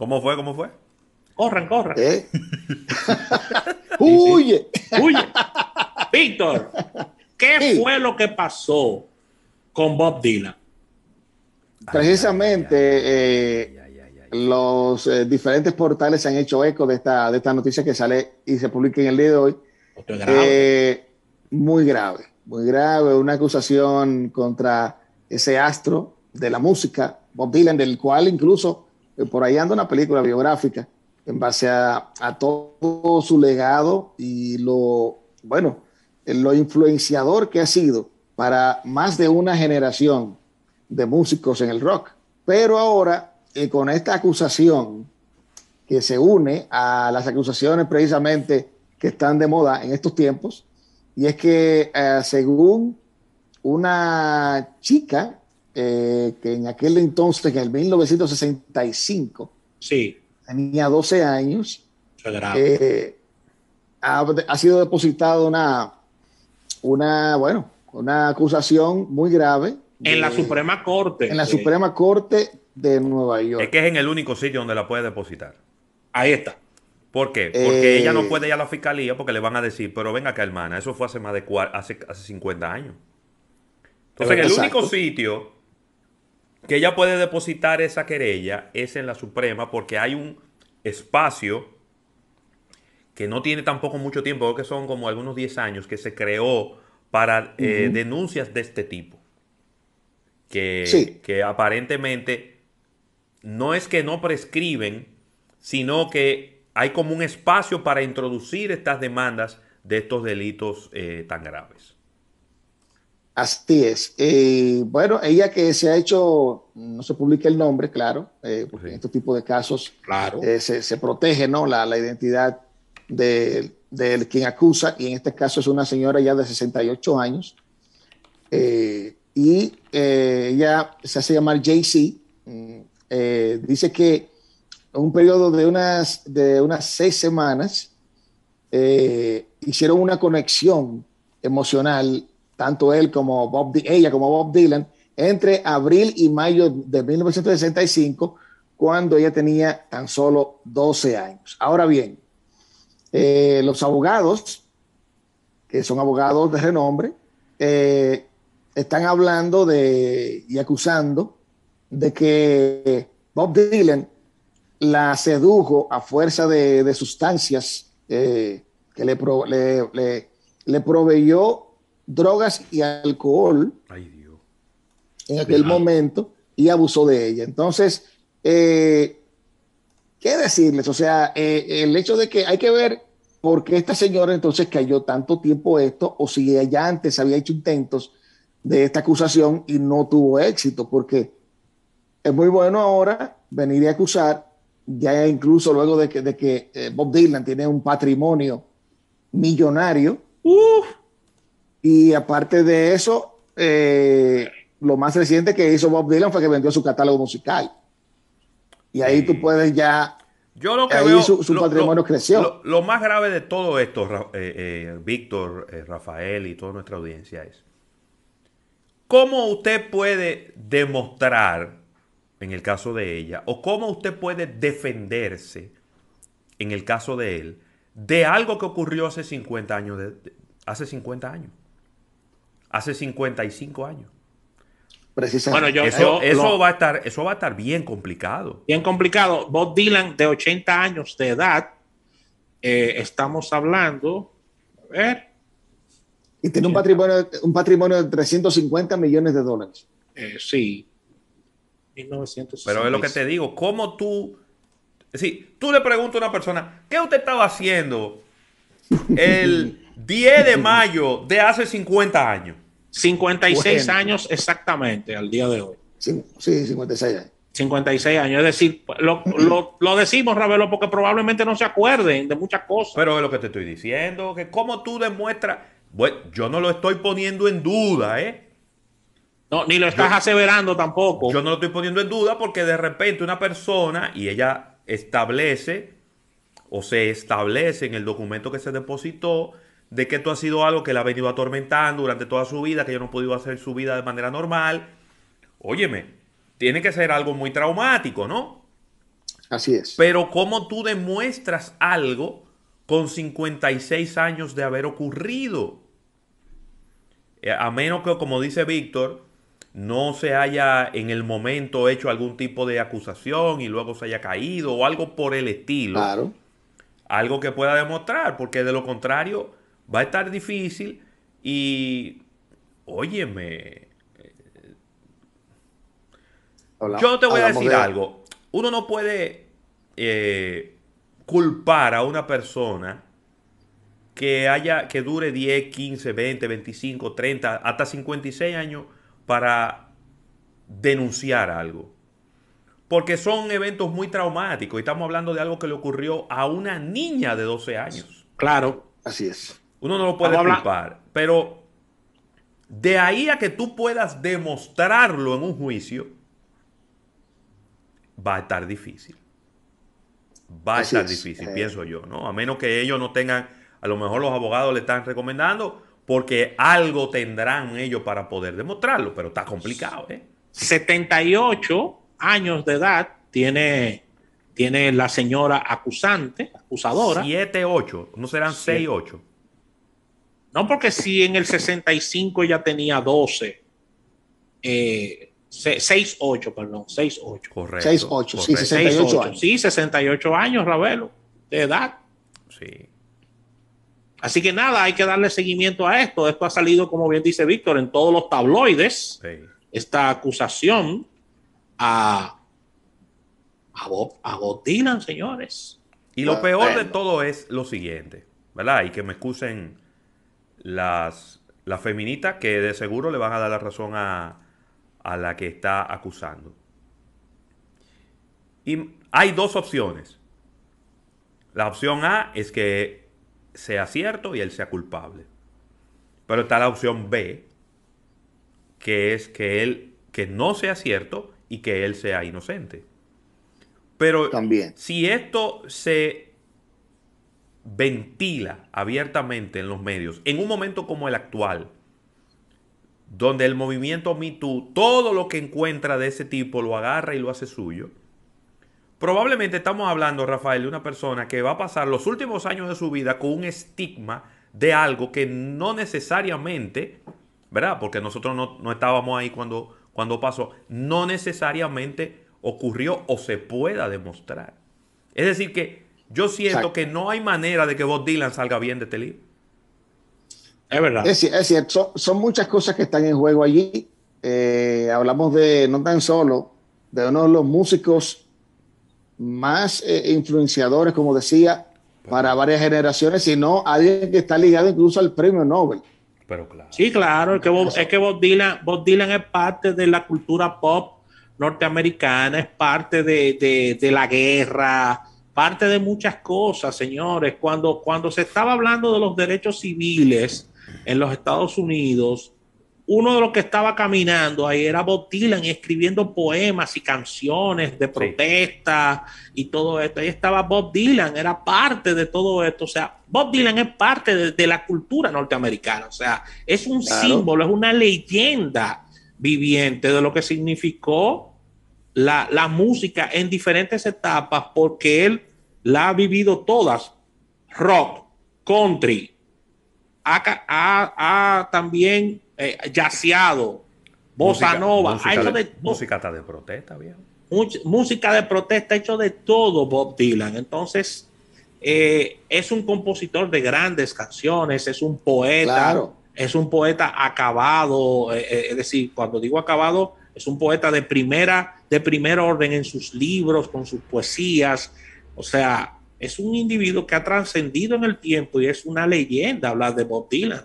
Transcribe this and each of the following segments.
¿Cómo fue? ¿Cómo fue? Corran, corran. ¿Eh? ¡Huye! ¡Huye! Víctor, ¿qué fue lo que pasó con Bob Dylan? Precisamente eh, los eh, diferentes portales se han hecho eco de esta, de esta noticia que sale y se publica en el día de hoy. muy grave, muy grave, una acusación contra ese astro de la música, Bob Dylan, del cual incluso eh, por ahí anda una película biográfica en base a, todo su legado y lo, bueno, eh, lo influenciador que ha sido para más de una generación de músicos en el rock. Pero ahora, eh, con esta acusación que se une a las acusaciones precisamente que están de moda en estos tiempos, y es que según una chica eh, que en aquel entonces, en el 1965, tenía 12 años, eh, ha, sido depositada una, una, bueno, una acusación muy grave. en la Suprema Corte. En la Suprema Corte de Nueva York. Es que es en el único sitio donde la puede depositar. Ahí está. ¿Por qué? Porque eh, ella no puede ir a la fiscalía porque le van a decir, pero venga acá, hermana, eso fue hace más de hace, hace 50 años. Entonces, en el único sitio que ella puede depositar esa querella es en la Suprema porque hay un espacio que no tiene tampoco mucho tiempo, creo que son como algunos 10 años, que se creó para eh, denuncias de este tipo. Que, aparentemente no es que no prescriben, sino que hay como un espacio para introducir estas demandas de estos delitos eh, tan graves. Así es. Eh, bueno, ella que se ha hecho, no se publica el nombre, claro, eh, porque en este tipo de casos eh, se, protege ¿no? la, identidad de, quien acusa, y en este caso es una señora ya de 68 años, y ella se hace llamar JC, mm, dice que en un periodo de unas, de unas seis semanas hicieron una conexión emocional tanto él como ella como Bob Dylan, entre abril y mayo de 1965, cuando ella tenía tan solo 12 años. Ahora bien, eh, los abogados, que son abogados de renombre, eh, están hablando de y acusando de que Bob Dylan la sedujo a fuerza de, sustancias eh, que le, le proveyó drogas y alcohol en aquel momento y abusó de ella. Entonces, eh, ¿qué decirles? O sea, eh, el hecho de que hay que ver por qué esta señora entonces cayó tanto tiempo esto o si ella antes había hecho intentos de esta acusación y no tuvo éxito, porque es muy bueno ahora venir a acusar, ya incluso luego de que, de que eh, Bob Dylan tiene un patrimonio millonario. Y aparte de eso, eh, lo más reciente que hizo Bob Dylan fue que vendió su catálogo musical. Y ahí tú puedes ya. Yo lo que su, patrimonio creció. Lo, más grave de todo esto, eh, eh, Víctor, Rafael y toda nuestra audiencia es. ¿Cómo usted puede demostrar, en el caso de ella, o cómo usted puede defenderse, en el caso de él, de algo que ocurrió hace 50 años, hace 50 años? hace 55 años. Precisamente. Bueno, eso, va a estar, eso va a estar bien complicado. Bien complicado. Bob Dylan, de 80 años de edad, eh, estamos hablando. A ver. Y tiene un patrimonio, un patrimonio de 350 millones de dólares. Eh, sí. Pero es lo que te digo, ¿cómo tú? sí. tú le preguntas a una persona, ¿qué usted estaba haciendo el 10 de mayo de hace 50 años. 56 años exactamente al día de hoy. Sí, 56 años. 56 años. Es decir, lo, lo, decimos, Ravelo, porque probablemente no se acuerden de muchas cosas. Pero es lo que te estoy diciendo, que como tú demuestras, bueno, yo no lo estoy poniendo en duda, ¿eh? No, ni lo estás aseverando tampoco. Yo no lo estoy poniendo en duda porque de repente una persona, y ella establece, o se establece en el documento que se depositó, de que esto ha sido algo que la ha venido atormentando durante toda su vida, que yo no ha podido hacer su vida de manera normal. Óyeme, tiene que ser algo muy traumático, ¿no? Así es. Pero ¿cómo tú demuestras algo con 56 años de haber ocurrido? Eh, a menos que, como dice Víctor, no se haya en el momento hecho algún tipo de acusación y luego se haya caído o algo por el estilo. Claro. Algo que pueda demostrar, porque de lo contrario, va a estar difícil y, óyeme, eh, yo te voy a decir algo, uno no puede eh, culpar a una persona que haya que dure 10, 15, 20, 25, 30, hasta 56 años para denunciar algo. Porque son eventos muy traumáticos y estamos hablando de algo que le ocurrió a una niña de 12 años. Claro, así es. Uno no lo puede culpar. Pero de ahí a que tú puedas demostrarlo en un juicio, va a estar difícil. Va a estar difícil, eh. pienso yo, ¿no? A menos que ellos no tengan, a lo mejor los abogados le están recomendando porque algo tendrán ellos para poder demostrarlo, pero está complicado, ¿eh? 78 años de edad tiene, tiene la señora acusante, acusadora. 7, 8, no serán 6, 8. No porque si en el 65 ella tenía 12, 6, 8, perdón, 6, 8. Correcto. 6, 8, sí, 68 6, 8, Sí, 68 años, Ravelo, de edad. Sí. Así que nada, hay que darle seguimiento a esto. Esto ha salido, como bien dice Víctor, en todos los tabloides. Esta acusación a, a, señores. Y lo ah, peor de todo es lo siguiente, ¿verdad? Y que me excusen las, las feministas que de seguro le van a dar la razón a, la que está acusando. Y hay dos opciones. La opción A es que sea cierto y él sea culpable. Pero está la opción B, que es que él que no sea cierto y que él sea inocente. Pero También. si esto se ventila abiertamente en los medios, en un momento como el actual, donde el movimiento MeToo todo lo que encuentra de ese tipo lo agarra y lo hace suyo, probablemente estamos hablando, Rafael, de una persona que va a pasar los últimos años de su vida con un estigma de algo que no necesariamente, ¿verdad? Porque nosotros no, estábamos ahí cuando, cuando pasó, no necesariamente ocurrió o se pueda demostrar. Es decir, que yo siento que no hay manera de que Bob Dylan salga bien de este libro. Es verdad. Es, cierto, son, muchas cosas que están en juego allí. Eh, hablamos de, no tan solo, de uno de los músicos más eh, influenciadores, como decía, pues para varias generaciones, sino alguien que está ligado incluso al premio Nobel. Pero claro. Sí, claro, es que, Bob, es que Bob, Dylan, Bob Dylan es parte de la cultura pop norteamericana, es parte de la guerra, parte de muchas cosas, señores. Cuando, cuando se estaba hablando de los derechos civiles en los Estados Unidos, uno de los que estaba caminando ahí era Bob Dylan escribiendo poemas y canciones de protesta y todo esto. Ahí estaba Bob Dylan, era parte de todo esto. O sea, Bob Dylan es parte de, la cultura norteamericana. O sea, es un símbolo, es una leyenda viviente de lo que significó la, música en diferentes etapas porque él la ha vivido todas. Rock, country, ha, también yaceado, eh, bossa nova. Música, ha de, de protesta, bien. música de protesta, hecho de todo Bob Dylan. Entonces, eh, es un compositor de grandes canciones, es un poeta, es un poeta acabado. Eh, es decir, cuando digo acabado, es un poeta de primera de primer orden en sus libros, con sus poesías. O sea, es un individuo que ha trascendido en el tiempo y es una leyenda hablar de Bob Dylan.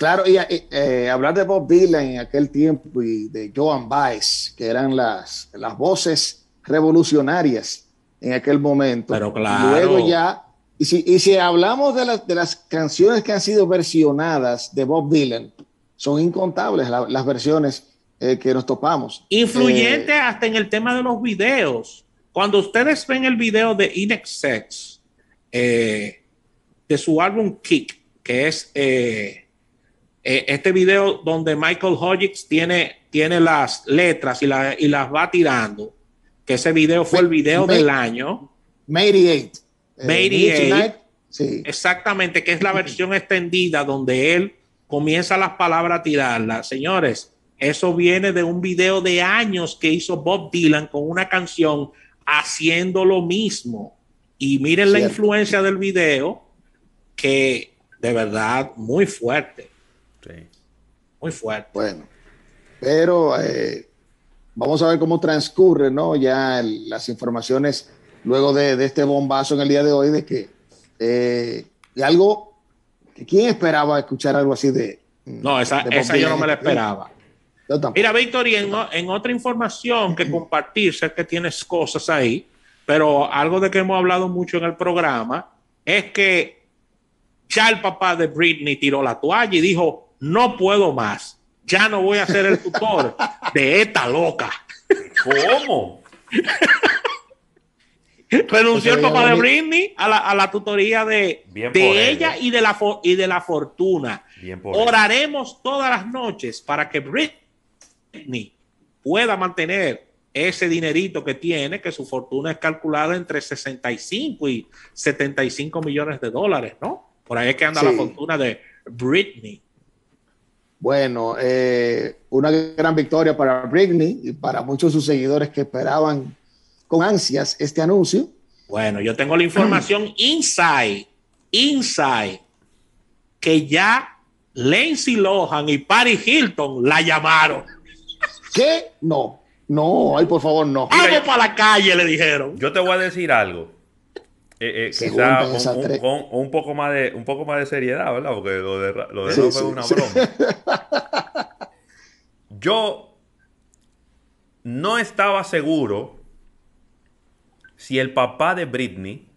claro, y, eh, eh, hablar de Bob Dylan en aquel tiempo y de Joan Baez, que eran las, las voces revolucionarias en aquel momento. Pero claro. Luego ya, y si, y si hablamos de, de las canciones que han sido versionadas de Bob Dylan, son incontables las versiones eh, que nos topamos. Influyente eh, hasta en el tema de los videos. Cuando ustedes ven el video de Inexex, eh, de su álbum Kick, que es este video donde Michael Hodges tiene, tiene las letras y, las va tirando, que ese video fue el video del año. Mary Eight Exactamente, que es la versión extendida donde él comienza las palabras a tirarlas. Señores, eso viene de un video de años que hizo Bob Dylan con una canción haciendo lo mismo. Y miren la influencia del video, que de verdad muy fuerte. Sí. Muy fuerte. Bueno, pero eh, vamos a ver cómo transcurre, ¿no? Ya las informaciones luego de, este bombazo en el día de hoy, de que eh, de algo que quién esperaba escuchar algo así de. No, esa, esa yo no me la esperaba. Mira, Víctor, y en, otra información que compartir, sé que tienes cosas ahí, pero algo de que hemos hablado mucho en el programa es que ya el papá de Britney tiró la toalla y dijo, no puedo más, ya no voy a ser el tutor de esta loca. ¿Cómo? Renunció el papá de Britney a la, tutoría de, ella, y de la, y de la fortuna. Oraremos todas las noches para que Britney Britney pueda mantener ese dinerito que tiene, que su fortuna es calculada entre 65 y 75 millones de dólares, ¿no? Por ahí es que anda la fortuna de Britney. Bueno, eh, una gran victoria para Britney y para muchos sus seguidores que esperaban con ansias este anuncio. Bueno, yo tengo la información inside, inside, que ya Lindsay Lohan y Paris Hilton la llamaron. ¿Qué? No. No, ay, por favor, no. Vamos para la calle, le dijeron. Yo te voy a decir algo. Eh, eh, un, poco más de, un poco más de seriedad, ¿verdad? Porque lo de, lo de una broma. Yo no estaba seguro si el papá de Britney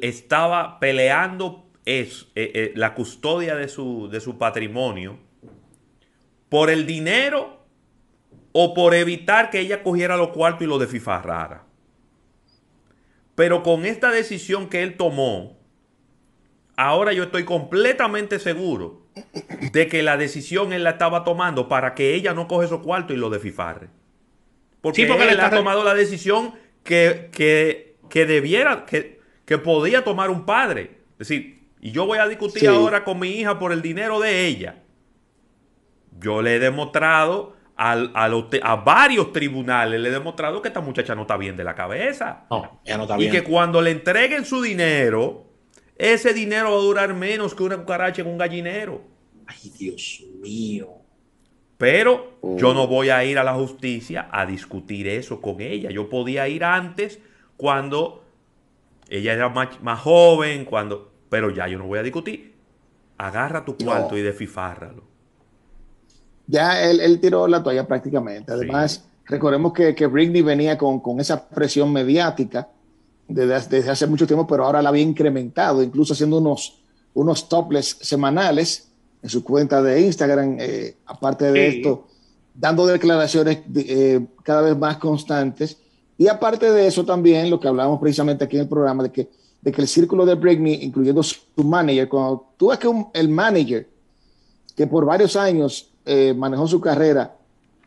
estaba peleando eh, eh, la custodia de de su patrimonio ¿Por el dinero o por evitar que ella cogiera los cuartos y los desfifarrara? Pero con esta decisión que él tomó, ahora yo estoy completamente seguro de que la decisión él la estaba tomando para que ella no coge esos cuartos y los desfifarre. Porque, sí, porque él le ha tomado la decisión que, que, que debiera, que, que, podía tomar un padre. Es decir, y yo voy a discutir ahora con mi hija por el dinero de ella. Yo le he demostrado a, a, varios tribunales, le he demostrado que esta muchacha no está bien de la cabeza. Y que cuando le entreguen su dinero, ese dinero va a durar menos que una cucaracha en un gallinero. Ay, Dios mío. Pero oh. yo no voy a ir a la justicia a discutir eso con ella. Yo podía ir antes cuando ella era más, joven, cuando... Pero ya yo no voy a discutir. Agarra tu cuarto y desfifárralo ya él, tiró la toalla prácticamente. Además, recordemos que, que Britney venía con, esa presión mediática desde, hace mucho tiempo, pero ahora la había incrementado, incluso haciendo unos, unos topless semanales en su cuenta de Instagram, eh, aparte de esto, dando declaraciones eh, cada vez más constantes. Y aparte de eso también, lo que hablábamos precisamente aquí en el programa, de que, de que el círculo de Britney, incluyendo su, manager, cuando tú ves que el manager, que por varios años eh, manejó su carrera,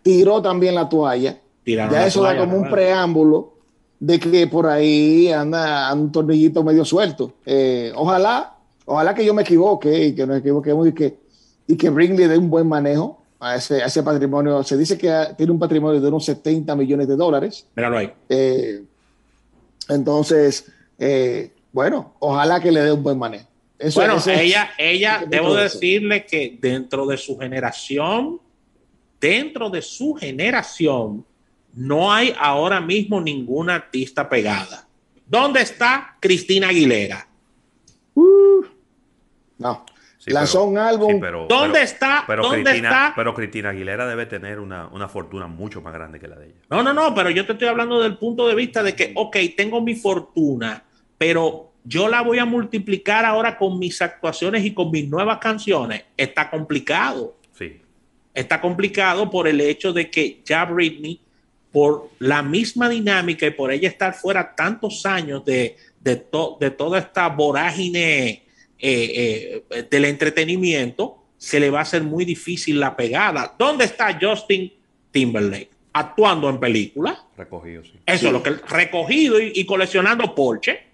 tiró también la toalla. ya eso da como un preámbulo de que por ahí anda un tornillito medio suelto. Eh, ojalá, ojalá que yo me equivoque y que nos equivoquemos y que, y que dé un buen manejo a ese, patrimonio. Se dice que tiene un patrimonio de unos 70 millones de dólares. Míralo ahí. Eh, entonces, bueno, ojalá que le dé un buen manejo bueno, ella, ella debo decirle que dentro de su generación, dentro de su generación, no hay ahora mismo ninguna artista pegada. ¿Dónde está Cristina Aguilera? Uh. no. Lanzó un álbum. ¿Dónde, está, ¿dónde Cristina, está? Pero Cristina Aguilera debe tener una, una, fortuna mucho más grande que la de ella. No, no, no, pero yo te estoy hablando del punto de vista de que, ok, tengo mi fortuna, pero yo la voy a multiplicar ahora con mis actuaciones y con mis nuevas canciones, está complicado. Sí. Está complicado por el hecho de que ya Britney, por la misma dinámica y por ella estar fuera tantos años de, de toda esta vorágine eh, eh, del entretenimiento, se le va a hacer muy difícil la pegada. ¿Dónde está Justin Timberlake? Actuando en películas. Recogido, sí. Eso es lo que recogido y, y coleccionando Porsche.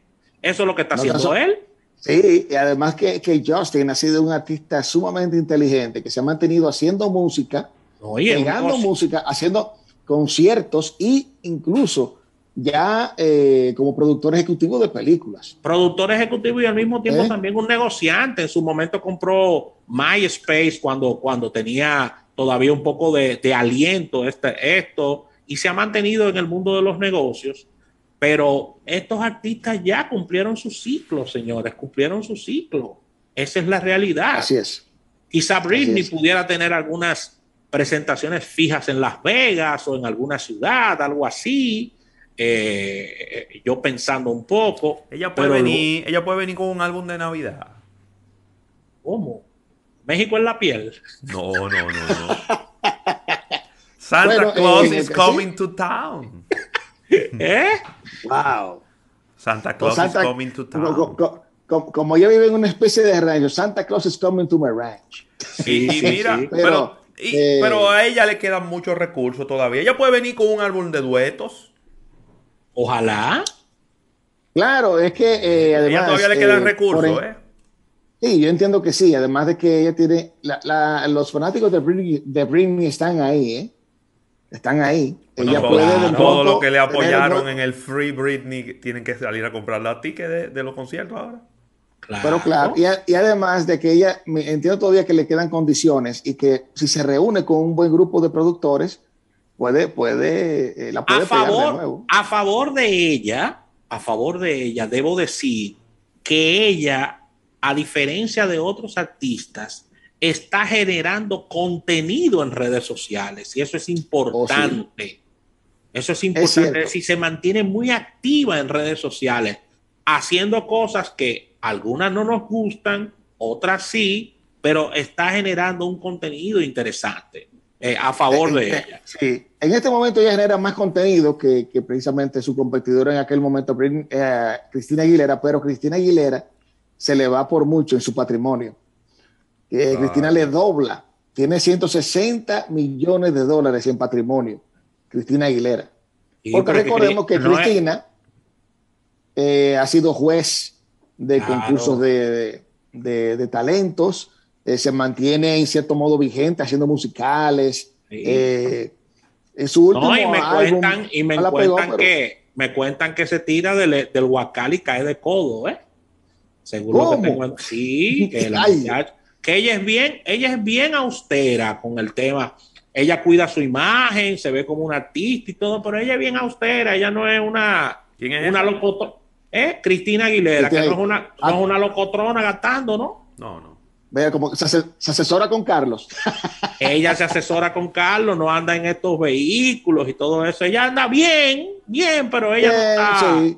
Eso es lo que está haciendo él. Sí, y además que, Justin ha sido un artista sumamente inteligente que se ha mantenido haciendo música, Oye, música, haciendo conciertos e incluso ya eh, como productor ejecutivo de películas. Productor ejecutivo y al mismo tiempo ¿Eh? también un negociante. En su momento compró MySpace cuando, cuando tenía todavía un poco de, aliento este, esto y se ha mantenido en el mundo de los negocios pero estos artistas ya cumplieron su ciclo, señores, cumplieron su ciclo. Esa es la realidad. Así es. Quizá Britney pudiera tener algunas presentaciones fijas en Las Vegas o en alguna ciudad, algo así. Eh, yo pensando un poco. Ella puede, venir, ella puede venir con un álbum de Navidad. ¿Cómo? ¿México en la piel? No, no, no, Santa Claus eh, is coming to town. ¿Eh? ¡Wow! Santa Claus is coming to town. Como, ella vive en una especie de rancho, Santa Claus is coming to my ranch. Sí, mira, pero, eh, pero, a ella le quedan muchos recursos todavía. Ella puede venir con un álbum de duetos. Ojalá. Claro, es que eh, además. Ella todavía le eh, quedan recursos, ¿eh? Sí, yo entiendo que sí. Además de que ella tiene. los fanáticos de Britney, de están ahí, ¿eh? están ahí. Ella todo lo que le apoyaron en el Free Britney tienen que salir a comprar la ticket de, los conciertos ahora. Pero claro, y, además de que ella, entiendo todavía que le quedan condiciones y que si se reúne con un buen grupo de productores, puede, puede, eh, la puede A favor de ella, a favor de ella, debo decir que ella, a diferencia de otros artistas, está generando contenido en redes sociales y eso es oh, importante. Eso es importante. si se mantiene muy activa en redes sociales, haciendo cosas que algunas no nos gustan, otras sí, pero está generando un contenido interesante eh, a favor eh, eh, de ella. Sí, en este momento ella genera más contenido que, precisamente su competidora en aquel momento, Cristina Aguilera, pero Cristina Aguilera se le va por mucho en su patrimonio. Eh, ah, Cristina le dobla, tiene 160 millones de dólares en patrimonio, Cristina Aguilera. Porque recordemos que, Cristina eh, ha sido juez de concursos de, talentos, eh, se mantiene en cierto modo vigente haciendo musicales. en su último no, y me cuentan, y me cuentan que me cuentan que se tira del, del huacal y cae de codo, ¿eh? Seguro ¿Cómo? que Sí, que la que ella es bien, ella es bien austera con el tema. Ella cuida su imagen, se ve como una artista y todo, pero ella es bien austera, ella no es una, ¿Quién es una locotrona. ¿Eh? Cristina Aguilera, que no es, una, no una locotrona gastando, ¿no? No, no. Vea, como se, se, asesora con Carlos. Ella se asesora con Carlos, no anda en estos vehículos y todo eso. Ella anda bien, bien, pero ella no, está,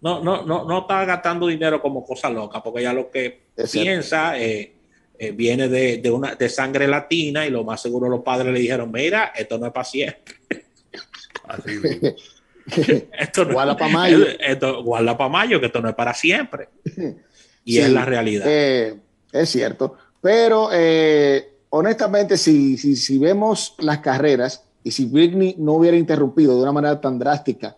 no, no, no, está gastando dinero como cosa loca, porque ella lo que piensa es eh, eh, viene de, una, de sangre latina y lo más seguro los padres le dijeron, mira, esto no es para siempre. Así esto no, guarda para mayo. Esto, para mayo, que esto no es para siempre. Y es la realidad. Eh, es cierto. Pero eh, honestamente, si, si, si, vemos las carreras y si Britney no hubiera interrumpido de una manera tan drástica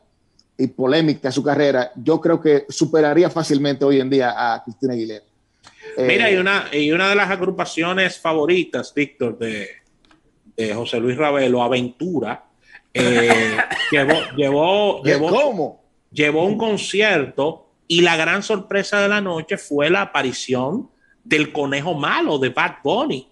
y polémica su carrera, yo creo que superaría fácilmente hoy en día a Cristina Aguilera. Mira, y eh, una, y una de las agrupaciones favoritas, Víctor, de, José Luis Ravelo, Aventura, eh, llevó, llevó, un concierto y la gran sorpresa de la noche fue la aparición del conejo malo de Bad Bunny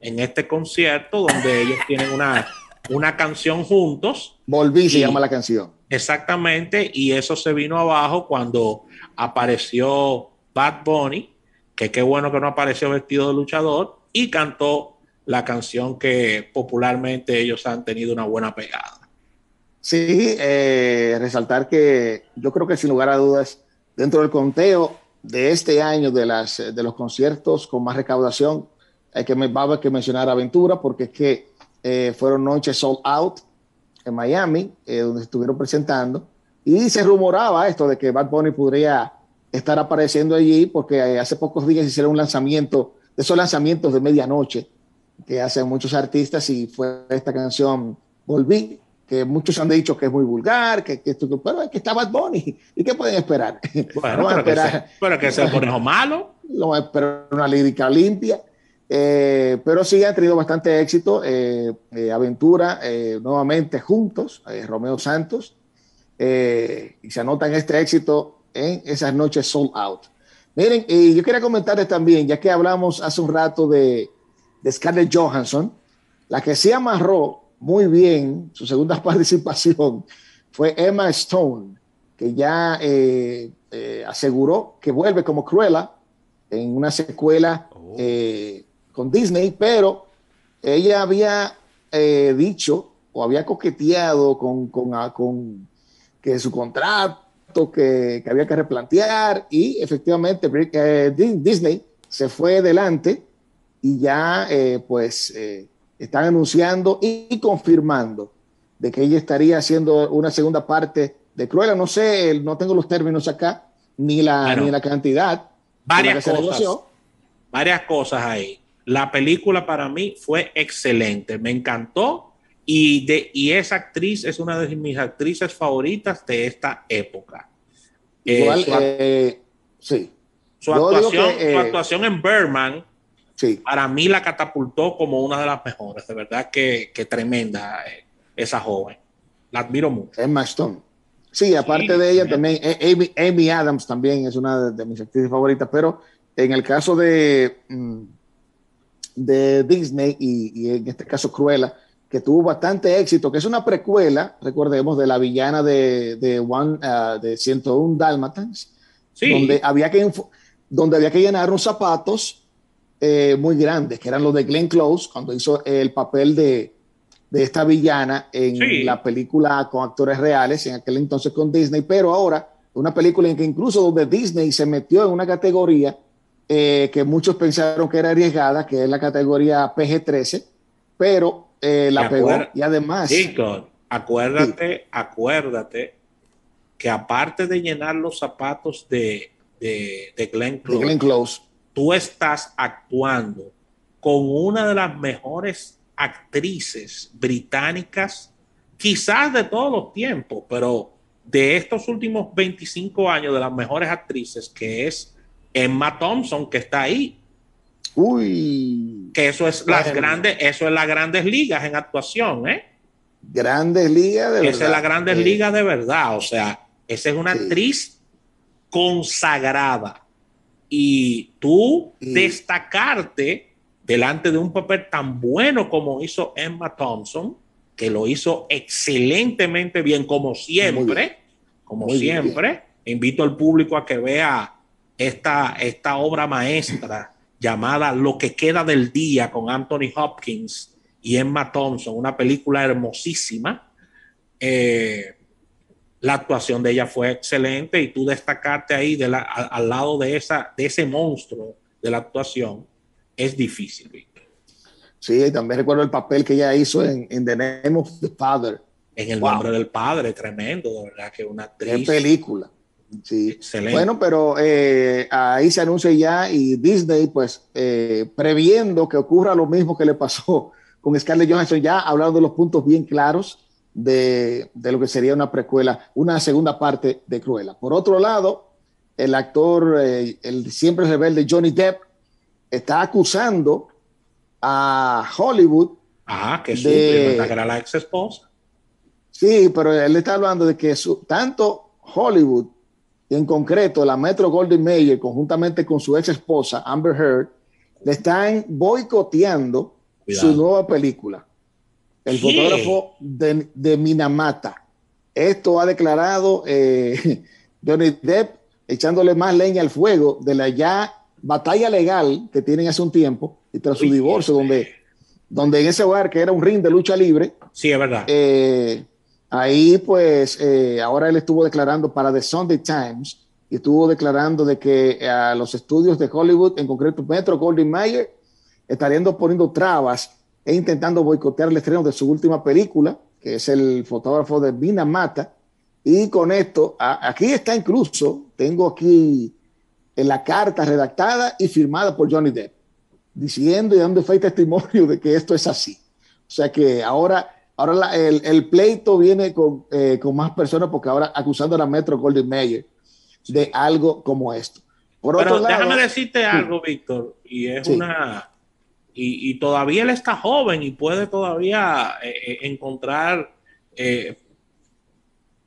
en este concierto donde ellos tienen una, una canción juntos. Volví se llama la canción. Exactamente, y eso se vino abajo cuando apareció Bad Bunny que qué bueno que no apareció vestido de luchador, y cantó la canción que popularmente ellos han tenido una buena pegada. Sí, eh, resaltar que yo creo que sin lugar a dudas, dentro del conteo de este año de, las, de los conciertos con más recaudación, hay que, me, va que mencionar Aventura porque es que eh, fueron noches sold out en Miami, eh, donde estuvieron presentando, y se rumoraba esto de que Bad Bunny podría estar apareciendo allí porque eh, hace pocos días hicieron un lanzamiento, de esos lanzamientos de medianoche que hacen muchos artistas y fue esta canción Volví, que muchos han dicho que es muy vulgar, que, que, pero es que está Bad Bunny, ¿y qué pueden esperar? Bueno, esperar. Que sea, pero, que malo. No, una lírica limpia. Eh, pero sí han tenido bastante éxito. Eh, aventura, nuevamente juntos, Romeo Santos, y se anotan este éxito en ¿eh? esas noches sold out. Miren, y yo quería comentarles también, ya que hablamos hace un rato de, de Scarlett Johansson, la que se amarró muy bien su segunda participación fue Emma Stone, que ya eh, eh, aseguró que vuelve como Cruella en una secuela oh. con Disney, pero ella había dicho o había coqueteado con, con ah, que su contrato que, había que replantear y efectivamente eh, Disney se fue delante y ya eh, pues eh, están anunciando y confirmando de que ella estaría haciendo una segunda parte de Cruella. No sé, no tengo los términos acá, ni la, ah, ni la cantidad. Varias cosas. Varias cosas ahí. La película para mí fue excelente. Me encantó y, de, esa actriz es una de mis actrices favoritas de esta época. Eh, Igual, eh, sí. Su eh, actuación, en Birdman, sí. para mí la catapultó como una de las mejores. De verdad que, tremenda esa joven. La admiro mucho. Emma Stone. Sí, aparte de ella también, Amy, Adams también es una de, de, mis actrices favoritas, pero en el caso de, mm, de Disney y en este caso Cruella, que tuvo bastante éxito, que es una precuela, recordemos, de la villana de, de, One, ah, de 101 Dalmatians, sí. donde, había que, donde había que llenar unos zapatos eh, muy grandes, que eran los de Glenn Close, cuando hizo el papel de, de esta villana en la película con actores reales, en aquel entonces con Disney, pero ahora una película en que incluso donde Disney se metió en una categoría eh, que muchos pensaron que era arriesgada, que es la categoría PG-13, pero eh, la y además. acuérdate, acuérdate que aparte de llenar los zapatos de, de, Close, de Glenn Close. tú estás actuando con una de las mejores actrices británicas, quizás de todos los tiempos, pero de estos últimos 25 años, de las mejores actrices, que es Emma Thompson, que está ahí. Uy. Que eso es las grandes, eso es las grandes ligas en actuación, ¿eh? Grandes ligas de Esa es la grandes ligas de verdad. O sea, esa es una actriz consagrada. Y tú destacarte delante de un papel tan bueno como hizo Emma Thompson, que lo hizo excelentemente bien, como siempre, como siempre. Invito al público a que vea esta, esta obra maestra llamada Lo que queda del día con Anthony Hopkins y Emma Thompson, una película hermosísima. Eh, la actuación de ella fue excelente y tú destacarte ahí al, lado de, ese monstruo de la actuación es difícil, Sí, también recuerdo el papel que ella hizo en, The Name of the Father. En el nombre del padre, tremendo, de verdad que una actriz. Qué película. Sí. Bueno, pero eh, ahí se anuncia ya y Disney, pues, eh, previendo que ocurra lo mismo que le pasó con Scarlett Johansson, ya hablando de los puntos bien claros de, lo que sería una precuela, una segunda parte de Cruella. Por otro lado, el actor, eh, el siempre rebelde Johnny Depp, está acusando a Hollywood. Ah, que su de, era la ex esposa. Sí, pero él está hablando de que su, tanto Hollywood y en concreto, la Metro Goldie Mayer, conjuntamente con su ex esposa, Amber Heard, le están boicoteando su nueva película. El fotógrafo de, Minamata. Esto ha declarado eh, Johnny Depp echándole más leña al fuego de la ya batalla legal que tienen hace un tiempo y tras su divorcio, donde, donde en ese hogar que era un ring de lucha libre, sí, es verdad. Eh, Ahí, pues, eh, ahora él estuvo declarando para The Sunday Times y estuvo declarando de que eh, a los estudios de Hollywood, en concreto Metro Golden Mayer, estarían poniendo trabas e intentando boicotear el estreno de su última película, que es el fotógrafo de Vina Mata. Y con esto, aquí está incluso, tengo aquí en la carta redactada y firmada por Johnny Depp, diciendo y dando fe y testimonio de que esto es así. O sea que ahora Ahora el, pleito viene eh, con, más personas porque ahora acusando a la Metro Golden Mayer de algo como esto. Pero déjame decirte algo, Víctor, y es una... Y, todavía él está joven y puede todavía eh, eh, encontrar...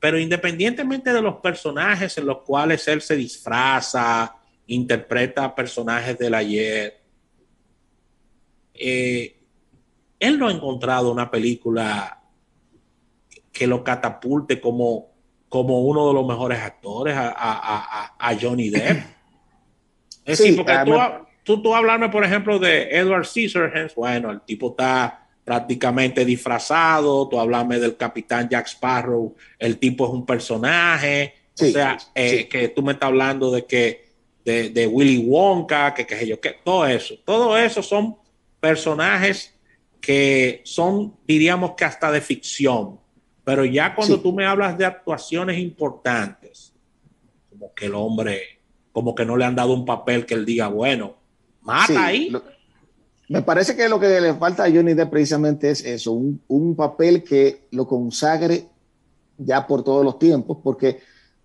pero independientemente de los personajes en los cuales él se disfraza, interpreta personajes del ayer, eh, él no ha encontrado una película que lo catapulte como, como uno de los mejores actores a, Johnny Depp. Es sí, porque tú, tú, por ejemplo, de Edward Scissorhands, bueno, el tipo está prácticamente disfrazado, tú hablarme del capitán Jack Sparrow, el tipo es un personaje, o sea, eh, que tú me estás hablando de que de, de Willy Wonka, que qué sé yo, que todo eso, todo eso son personajes que son, diríamos que hasta de ficción, pero ya cuando tú me hablas de actuaciones importantes, como que el hombre, como que no le han dado un papel que él diga, bueno, mata ahí. me parece que lo que le falta a Johnny Depp precisamente es eso, un, papel que lo consagre ya por todos los tiempos, porque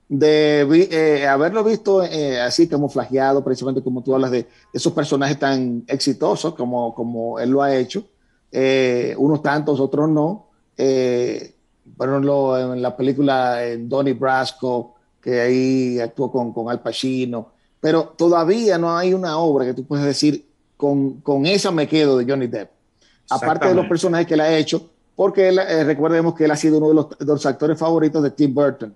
de eh, haberlo visto así eh, así camuflajeado, precisamente como tú hablas de esos personajes tan exitosos como, como él lo ha hecho, eh, unos tantos, otros no. Eh, en la película eh, Donnie Brasco, que ahí actuó con, con Al Pacino, pero todavía no hay una obra que tú puedes decir, con, esa me quedo de Johnny Depp, aparte de los personajes que él ha hecho, porque eh, recordemos que él ha sido uno de los, actores favoritos de Tim Burton.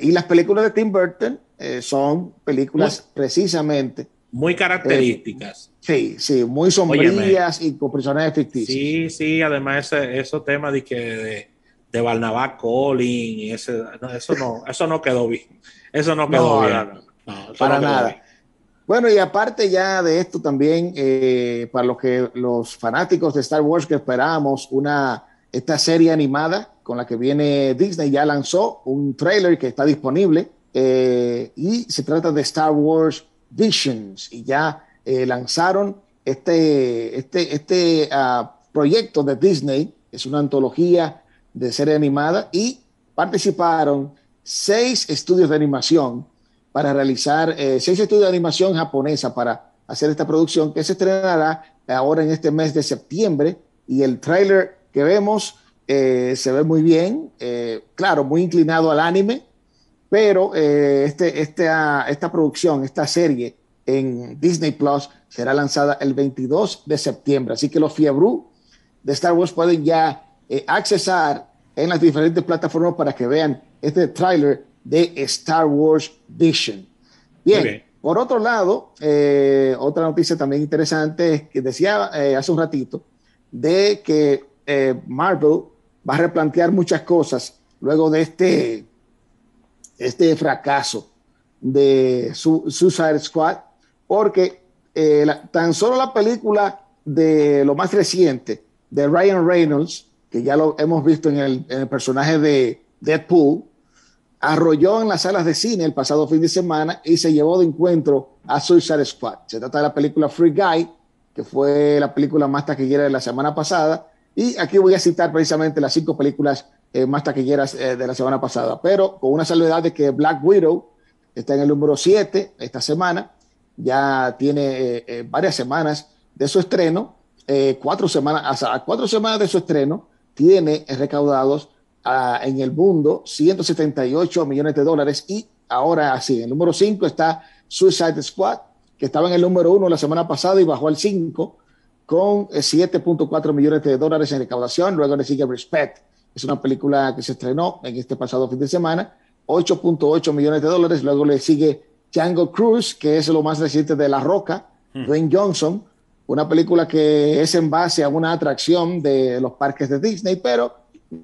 y las películas de Tim Burton son películas precisamente muy características. Eh, sí, sí, muy sombrías y con personajes ficticios. Sí, sí, además ese, eh, esos temas de que de, Barnabas y ese, eso no, eso no quedó bien. Eso no quedó bien. para nada. Bueno, y aparte ya de esto también, eh, para los que los fanáticos de Star Wars que esperábamos una esta serie animada con la que viene Disney ya lanzó un trailer que está disponible y se trata de Star Wars Visions y ya eh, lanzaron este, este, este ah, proyecto de Disney, es una antología de serie animada y participaron seis estudios de animación para realizar, eh, seis estudios de animación japonesa para hacer esta producción que se estrenará ahora en este mes de septiembre y el trailer que vemos eh, se ve muy bien, claro, muy inclinado al anime, pero eh, esta, este, ah, esta producción, esta serie en Disney Plus será lanzada el 22 de septiembre. Así que los Fiebru de Star Wars pueden ya eh, accesar en las diferentes plataformas para que vean este tráiler de Star Wars Vision. Bien, por otro lado, eh, otra noticia también interesante es que decía hace un ratito de que Marvel va a replantear muchas cosas luego de este este fracaso de su, Suicide Squad, porque eh, tan solo la película de lo más reciente, de Ryan Reynolds, que ya lo hemos visto en el, en el personaje de Deadpool, arrolló en las salas de cine el pasado fin de semana y se llevó de encuentro a Suicide Squad. Se trata de la película Free Guy, que fue la película más taquillera de la semana pasada. Y aquí voy a citar precisamente las cinco películas eh, más taquilleras eh, de la semana pasada, pero con una salvedad de que Black Widow está en el número 7 esta semana, ya tiene eh, varias semanas de su estreno, cuatro semanas, a cuatro semanas de su estreno, tiene recaudados ah, en el mundo 178 millones de dólares y ahora así, en el número 5 está Suicide Squad, que estaba en el número 1 la semana pasada y bajó al 5 con 7.4 millones de dólares en recaudación, luego le sigue Respect es una película que se estrenó en este pasado fin de semana, 8.8 millones de dólares. Luego le sigue Django Cruz, que es lo más reciente de La Roca, hmm. Dwayne Johnson, una película que es en base a una atracción de los parques de Disney, pero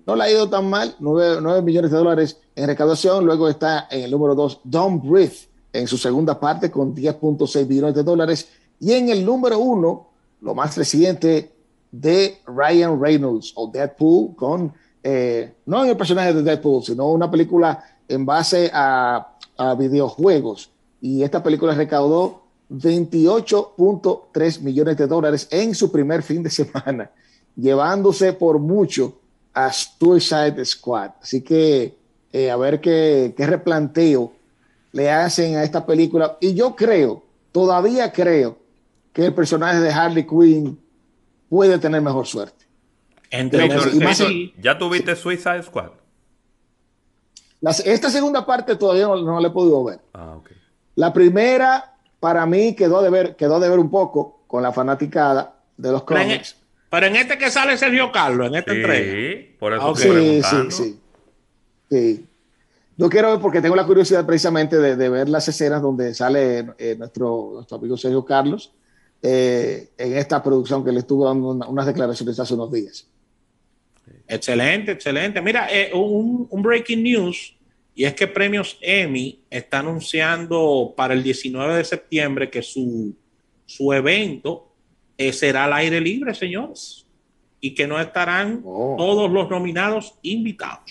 no la ha ido tan mal, 9, 9 millones de dólares en recaudación. Luego está en el número 2, Don't Breathe, en su segunda parte con 10.6 millones de dólares. Y en el número 1, lo más reciente de Ryan Reynolds o Deadpool con eh, no en el personaje de Deadpool, sino una película en base a, videojuegos. Y esta película recaudó 28.3 millones de dólares en su primer fin de semana, llevándose por mucho a Suicide Squad. Así que eh, a ver qué replanteo le hacen a esta película. Y yo creo, todavía creo, que el personaje de Harley Quinn puede tener mejor suerte entre ¿Ya tuviste Suiza Suicide Squad? esta segunda parte todavía no, la he podido ver. Ah, la primera, para mí, quedó de, ver, quedó de ver un poco con la fanaticada de los cómics. E, pero en este que sale Sergio Carlos, en este sí, ah, sí, sí, sí, sí. No quiero ver porque tengo la curiosidad precisamente de, ver las escenas donde sale eh, nuestro, nuestro, amigo Sergio Carlos eh, en esta producción que le estuvo dando unas declaraciones hace unos días. Excelente, excelente. Mira, eh, un, breaking news, y es que Premios Emmy está anunciando para el 19 de septiembre que su, evento eh, será al aire libre, señores, y que no estarán oh. todos los nominados invitados.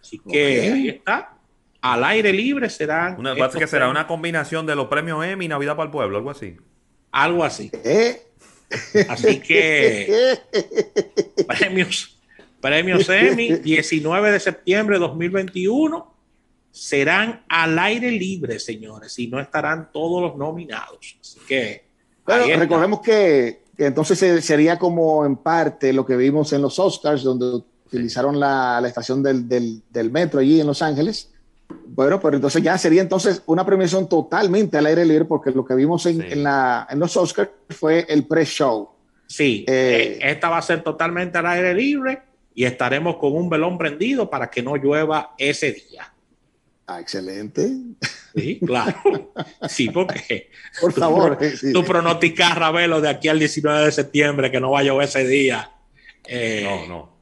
Así que ahí está. Al aire libre que será una combinación de los premios Emmy y Navidad para el Pueblo, algo así. Algo así. Eh, Así que, premios, premios Emmy, 19 de septiembre de 2021, serán al aire libre, señores, y no estarán todos los nominados. Así que. recordemos que, entonces sería como en parte lo que vimos en los Oscars, donde utilizaron la, estación del metro allí en Los Ángeles bueno, pero entonces ya sería entonces una premiación totalmente al aire libre, porque lo que vimos en, los Oscars fue el pre-show. Sí, eh, eh, esta va a ser totalmente al aire libre y estaremos con un velón prendido para que no llueva ese día. Ah, excelente. Sí, claro. Sí, porque. Por favor. Tú pronosticas, Ravelo, de aquí al 19 de septiembre que no va a llover ese día. Eh, no, no.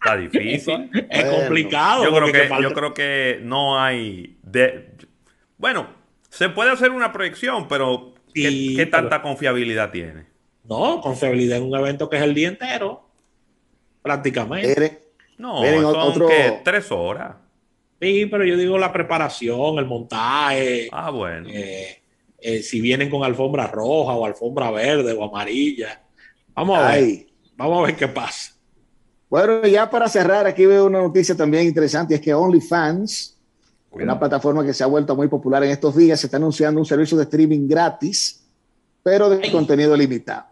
Está difícil. es, complicado. Yo creo, que, yo creo que no hay. Bueno, se puede hacer una proyección, pero ¿qué, tanta confiabilidad tiene? No, confiabilidad en un evento que es el día entero, prácticamente. No, son tres horas. Sí, pero yo digo la preparación, el montaje. Ah, bueno. Eh, eh, si vienen con alfombra roja o alfombra verde o amarilla. Vamos a ver. Vamos a ver qué pasa. Bueno, ya para cerrar, aquí veo una noticia también interesante, es que OnlyFans, una plataforma que se ha vuelto muy popular en estos días, se está anunciando un servicio de streaming gratis, pero de contenido limitado.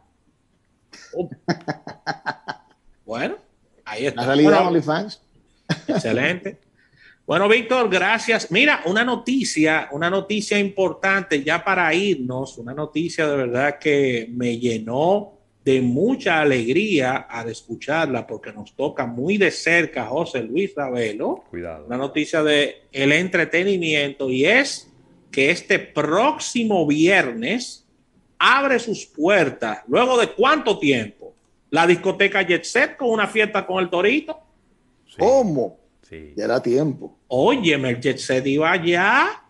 bueno, ahí está. La realidad OnlyFans. Excelente. Bueno, Víctor, gracias. Mira, una noticia, una noticia importante ya para irnos, una noticia de verdad que me llenó de mucha alegría al escucharla, porque nos toca muy de cerca José Luis Ravelo. Cuidado. La noticia de el entretenimiento y es que este próximo viernes abre sus puertas. ¿Luego de cuánto tiempo? La discoteca Jet Set con una fiesta con el Torito. ¿Cómo? Sí. Ya era tiempo. Óyeme, el Jet Set iba ya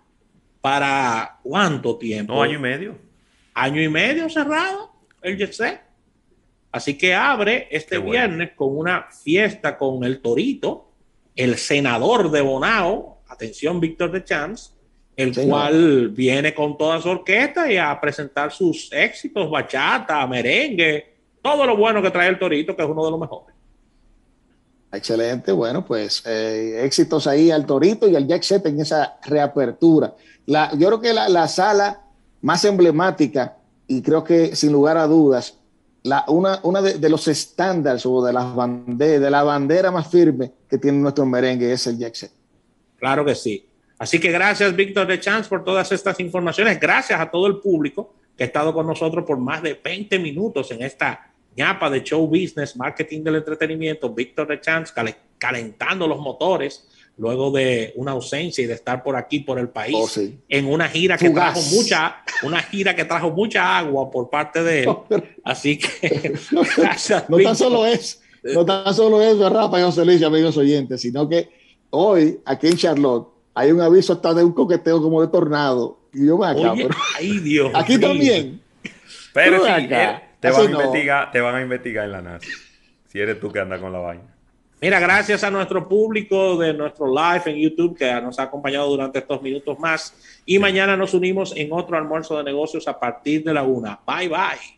para cuánto tiempo? año y medio. Año y medio cerrado el Jet Set. Así que abre este viernes con una fiesta con el Torito, el senador de Bonao, atención Víctor de Chance, el cual viene con toda su orquesta y a presentar sus éxitos, bachata, merengue, todo lo bueno que trae el Torito, que es uno de los mejores. Excelente, bueno, pues eh, éxitos ahí al Torito y al Jack Set en esa reapertura. La, yo creo que la, sala más emblemática, y creo que sin lugar a dudas, una, una de, los estándares o de las banderas, de la bandera más firme que tiene nuestro merengue es el Jackson Claro que sí. Así que gracias, Víctor de Chance, por todas estas informaciones. Gracias a todo el público que ha estado con nosotros por más de 20 minutos en esta ñapa de show business, marketing del entretenimiento. Víctor de Chance calentando los motores luego de una ausencia y de estar por aquí, por el país, oh, en una gira que trajo mucha, una gira que trajo mucha agua por parte de él. Así que no tan solo es, no tan solo es, Rafa y José Luis, amigos oyentes, sino que hoy aquí en Charlotte hay un aviso hasta de un coqueteo como de tornado. Y yo me acabo. ay, Dios aquí también. Pero, eh, te, van a investigar, te van a investigar en la NASA. Si eres tú que andas con la vaina. Mira, gracias a nuestro público de nuestro live en YouTube que nos ha acompañado durante estos minutos más. Y mañana nos unimos en otro almuerzo de negocios a partir de la una. Bye, bye.